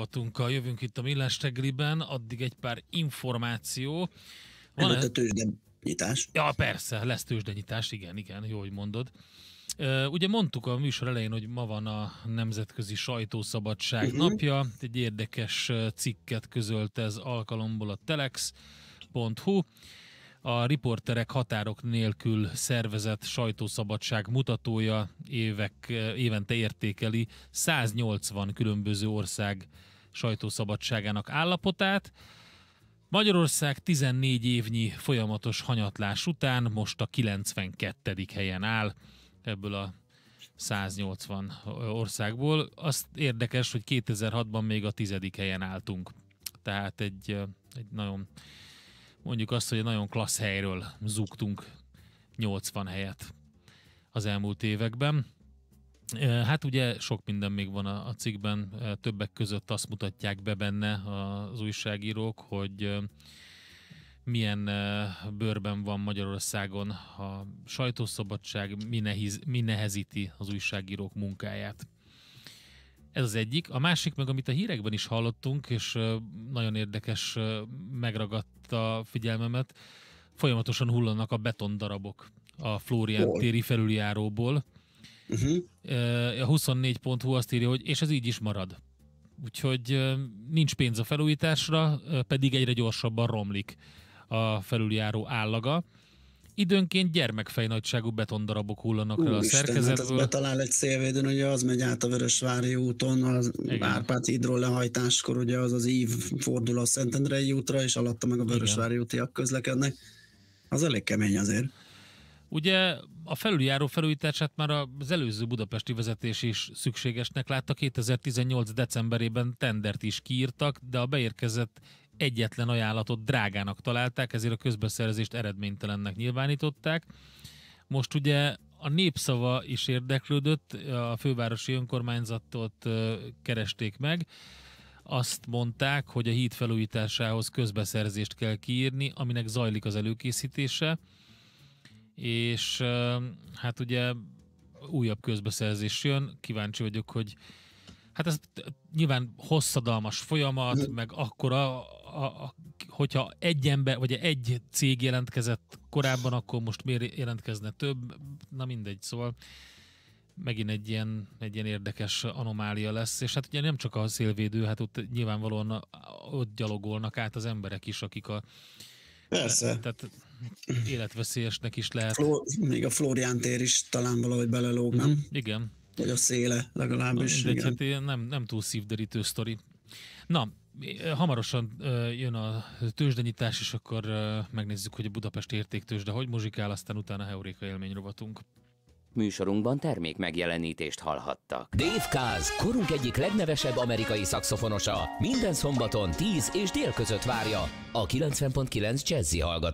rovatunkkal jövünk itt a Millás Tegliben, addig egy pár információ. Van Előtt a tőzsdenyítás. Ja, persze, lesz tőzsdenyítás, igen, igen, jó, hogy mondod. Ugye mondtuk a műsor elején, hogy ma van a Nemzetközi Sajtószabadság uh-huh. napja, egy érdekes cikket közölt ez alkalomból a telex.hu a riporterek határok nélkül szervezett sajtószabadság mutatója évek, évente értékeli 180 különböző ország sajtószabadságának állapotát. Magyarország 14 évnyi folyamatos hanyatlás után most a 92. helyen áll ebből a 180 országból. Azt érdekes, hogy 2006-ban még a tizedik helyen álltunk. Tehát egy, egy nagyon mondjuk azt, hogy nagyon klassz helyről zúgtunk 80 helyet az elmúlt években. Hát ugye sok minden még van a, a cikkben, többek között azt mutatják be benne az újságírók, hogy milyen bőrben van Magyarországon a sajtószabadság, mi, nehiz, mi nehezíti az újságírók munkáját. Ez az egyik. A másik meg, amit a hírekben is hallottunk, és nagyon érdekes megragadta figyelmemet, folyamatosan hullanak a betondarabok a Flórián téri felüljáróból. Uh-huh. A pont azt írja, hogy és ez így is marad. Úgyhogy nincs pénz a felújításra, pedig egyre gyorsabban romlik a felüljáró állaga. Időnként gyermekfejnagyságú betondarabok hullanak el a hát szerkezetből. Hát talán egy szélvédőn, ugye az megy át a Vörösvári úton, az Igen. Árpád hídról lehajtáskor, ugye az az ív fordul a Szentendrei útra, és alatta meg a Vörösvári Igen. útiak közlekednek. Az elég kemény azért. Ugye a felüljáró felújítását már az előző budapesti vezetés is szükségesnek látta. 2018. decemberében tendert is kiírtak, de a beérkezett egyetlen ajánlatot drágának találták, ezért a közbeszerzést eredménytelennek nyilvánították. Most ugye a népszava is érdeklődött, a fővárosi önkormányzatot keresték meg, azt mondták, hogy a híd felújításához közbeszerzést kell kiírni, aminek zajlik az előkészítése, és hát ugye újabb közbeszerzés jön, kíváncsi vagyok, hogy hát ez nyilván hosszadalmas folyamat, meg akkora a, a, hogyha egy ember, vagy egy cég jelentkezett korábban, akkor most miért jelentkezne több? Na mindegy, szóval megint egy ilyen, egy ilyen érdekes anomália lesz, és hát ugye nem csak a szélvédő, hát ott nyilvánvalóan ott gyalogolnak át az emberek is, akik a Persze. E, tehát életveszélyesnek is lehet. Fló, még a Florián tér is talán valahogy belelóg, nem? Mm, igen. Vagy a széle legalábbis. Na, igen. Hát nem, nem túl szívderítő sztori. Na, Hamarosan jön a tőzsdenyítás, és akkor megnézzük, hogy a Budapest értéktőzsde hogy muzsikál, aztán utána Heuréka élmény rovatunk. Műsorunkban termék megjelenítést hallhattak. Dave Kaz, korunk egyik legnevesebb amerikai szakszofonosa. Minden szombaton 10 és dél között várja a 90.9 Jazzy hallgat.